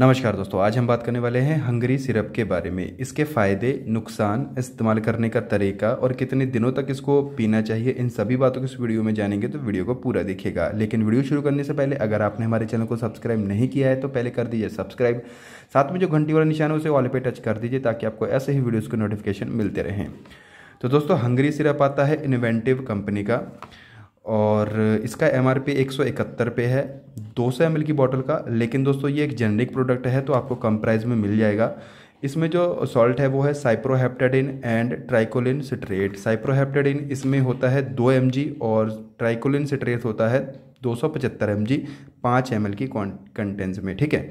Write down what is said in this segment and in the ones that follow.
नमस्कार दोस्तों आज हम बात करने वाले हैं हंगरी सिरप के बारे में इसके फ़ायदे नुकसान इस्तेमाल करने का तरीका और कितने दिनों तक इसको पीना चाहिए इन सभी बातों को इस वीडियो में जानेंगे तो वीडियो को पूरा देखिएगा लेकिन वीडियो शुरू करने से पहले अगर आपने हमारे चैनल को सब्सक्राइब नहीं किया है तो पहले कर दीजिए सब्सक्राइब साथ में जो घंटी वाला निशान है उसे ऑल पे टच कर दीजिए ताकि आपको ऐसे ही वीडियोज़ के नोटिफिकेशन मिलते रहें तो दोस्तों हंगरी सिरप आता है इन्वेंटिव कंपनी का और इसका एम आर पी एक सौ इकहत्तर पे है दो सौ एम की बॉटल का लेकिन दोस्तों ये एक जेनरिक प्रोडक्ट है तो आपको कम प्राइस में मिल जाएगा इसमें जो सॉल्ट है वो है cyproheptadine and tricholine citrate cyproheptadine इसमें होता है दो एम और ट्राइकोलिन सिट्रेट होता है दो सौ पचहत्तर एम जी पाँच एम की कंटेंस में ठीक है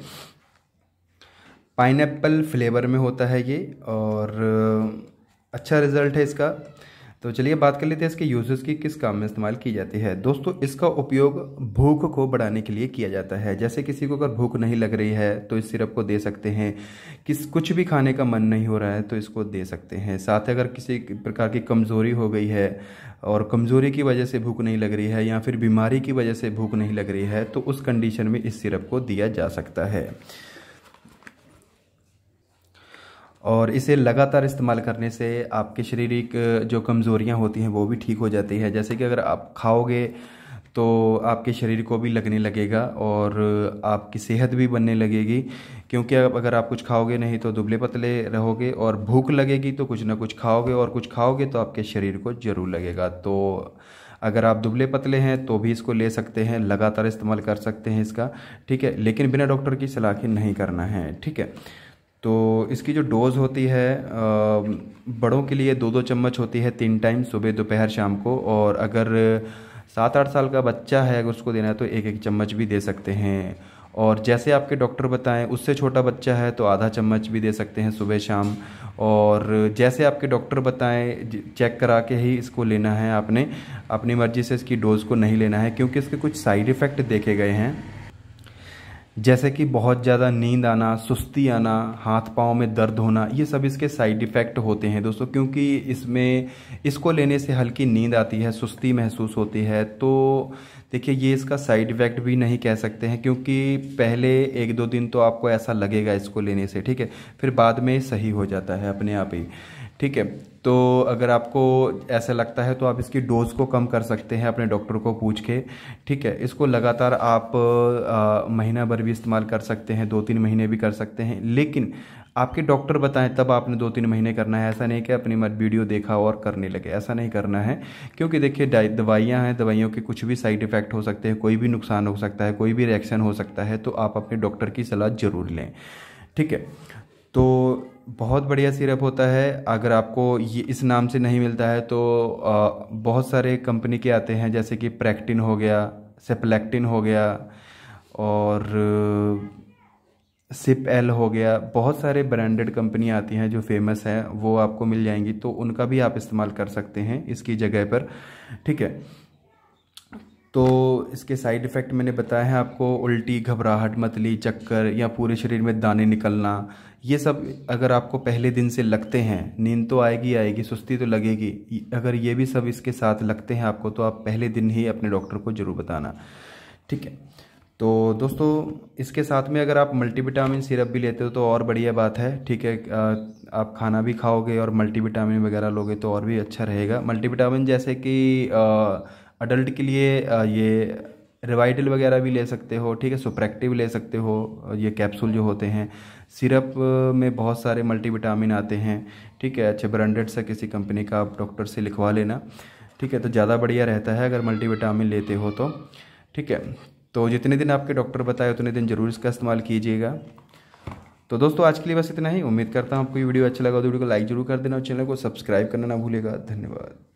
पाइनएप्पल फ्लेवर में होता है ये और अच्छा रिज़ल्ट है इसका तो चलिए बात कर लेते हैं इसके यूजेस की किस काम में इस्तेमाल की जाती है दोस्तों इसका उपयोग भूख को बढ़ाने के लिए किया जाता है जैसे किसी को अगर भूख नहीं लग रही है तो इस सिरप को दे सकते हैं किस कुछ भी खाने का मन नहीं हो रहा है तो इसको दे सकते हैं साथ ही अगर किसी प्रकार की कमज़ोरी हो गई है और कमज़ोरी की वजह से भूख नहीं लग रही है या फिर बीमारी की वजह से भूख नहीं लग रही है तो उस कंडीशन में इस सिरप को दिया जा सकता है और इसे लगातार इस्तेमाल करने से आपके शारीरिक जो कमज़ोरियाँ होती हैं वो भी ठीक हो जाती है जैसे कि अगर आप खाओगे तो आपके शरीर को भी लगने लगेगा और आपकी सेहत भी बनने लगेगी क्योंकि अब अगर आप कुछ खाओगे नहीं तो दुबले पतले रहोगे और भूख लगेगी तो कुछ ना कुछ खाओगे और कुछ खाओगे तो आपके शरीर को ज़रूर लगेगा तो अगर आप दुबले पतले हैं तो भी इसको ले सकते हैं लगातार इस्तेमाल कर सकते हैं इसका ठीक है लेकिन बिना डॉक्टर की सलाह के नहीं करना है ठीक है तो इसकी जो डोज़ होती है बड़ों के लिए दो दो चम्मच होती है तीन टाइम सुबह दोपहर शाम को और अगर सात आठ साल का बच्चा है अगर उसको देना है तो एक एक चम्मच भी दे सकते हैं और जैसे आपके डॉक्टर बताएं उससे छोटा बच्चा है तो आधा चम्मच भी दे सकते हैं सुबह शाम और जैसे आपके डॉक्टर बताएं चेक करा के ही इसको लेना है आपने अपनी मर्ज़ी से इसकी डोज़ को नहीं लेना है क्योंकि इसके कुछ साइड इफ़ेक्ट देखे गए हैं जैसे कि बहुत ज़्यादा नींद आना सुस्ती आना हाथ पाँव में दर्द होना ये सब इसके साइड इफ़ेक्ट होते हैं दोस्तों क्योंकि इसमें इसको लेने से हल्की नींद आती है सुस्ती महसूस होती है तो देखिए ये इसका साइड इफ़ेक्ट भी नहीं कह सकते हैं क्योंकि पहले एक दो दिन तो आपको ऐसा लगेगा इसको लेने से ठीक है फिर बाद में सही हो जाता है अपने आप ही ठीक है तो अगर आपको ऐसा लगता है तो आप इसकी डोज़ को कम कर सकते हैं अपने डॉक्टर को पूछ के ठीक है इसको लगातार आप महीना भर भी इस्तेमाल कर सकते हैं दो तीन महीने भी कर सकते हैं लेकिन आपके डॉक्टर बताएं तब आपने दो तीन महीने करना है ऐसा नहीं कि अपनी मत वीडियो देखा और करने लगे ऐसा नहीं करना है क्योंकि देखिए दवाइयाँ हैं दवाइयों के कुछ भी साइड इफ़ेक्ट हो सकते हैं कोई भी नुकसान हो सकता है कोई भी रिएक्शन हो सकता है तो आप अपने डॉक्टर की सलाह ज़रूर लें ठीक है तो बहुत बढ़िया सिरप होता है अगर आपको ये इस नाम से नहीं मिलता है तो बहुत सारे कंपनी के आते हैं जैसे कि प्रैक्टिन हो गया सेप्लेक्टिन हो गया और सिप एल हो गया बहुत सारे ब्रांडेड कंपनी आती हैं जो फेमस हैं वो आपको मिल जाएंगी तो उनका भी आप इस्तेमाल कर सकते हैं इसकी जगह पर ठीक है तो इसके साइड इफ़ेक्ट मैंने बताया है आपको उल्टी घबराहट मतली चक्कर या पूरे शरीर में दाने निकलना ये सब अगर आपको पहले दिन से लगते हैं नींद तो आएगी आएगी सुस्ती तो लगेगी अगर ये भी सब इसके साथ लगते हैं आपको तो आप पहले दिन ही अपने डॉक्टर को ज़रूर बताना ठीक है तो दोस्तों इसके साथ में अगर आप मल्टीविटामिन सिरप भी लेते हो तो और बढ़िया बात है ठीक है आप खाना भी खाओगे और मल्टीविटामिन वगैरह लोगे तो और भी अच्छा रहेगा मल्टीविटामिन जैसे कि अडल्ट के लिए ये रिवाइटल वगैरह भी ले सकते हो ठीक है सुप्रैक्टिव ले सकते हो ये कैप्सूल जो होते हैं सिरप में बहुत सारे मल्टीविटामिन आते हैं ठीक है अच्छे ब्रांडेड सा किसी कंपनी का आप डॉक्टर से लिखवा लेना ठीक है तो ज़्यादा बढ़िया रहता है अगर मल्टीविटामिन लेते हो तो ठीक है तो जितने दिन आपके डॉक्टर बताए उतने दिन ज़रूर इसका इस्तेमाल कीजिएगा तो दोस्तों आज के लिए बस इतना ही उम्मीद करता हूँ आपको ये वीडियो अच्छा लगा तो वीडियो को लाइक जरूर कर देना और चैनल को सब्सक्राइब करना ना भूलेगा धन्यवाद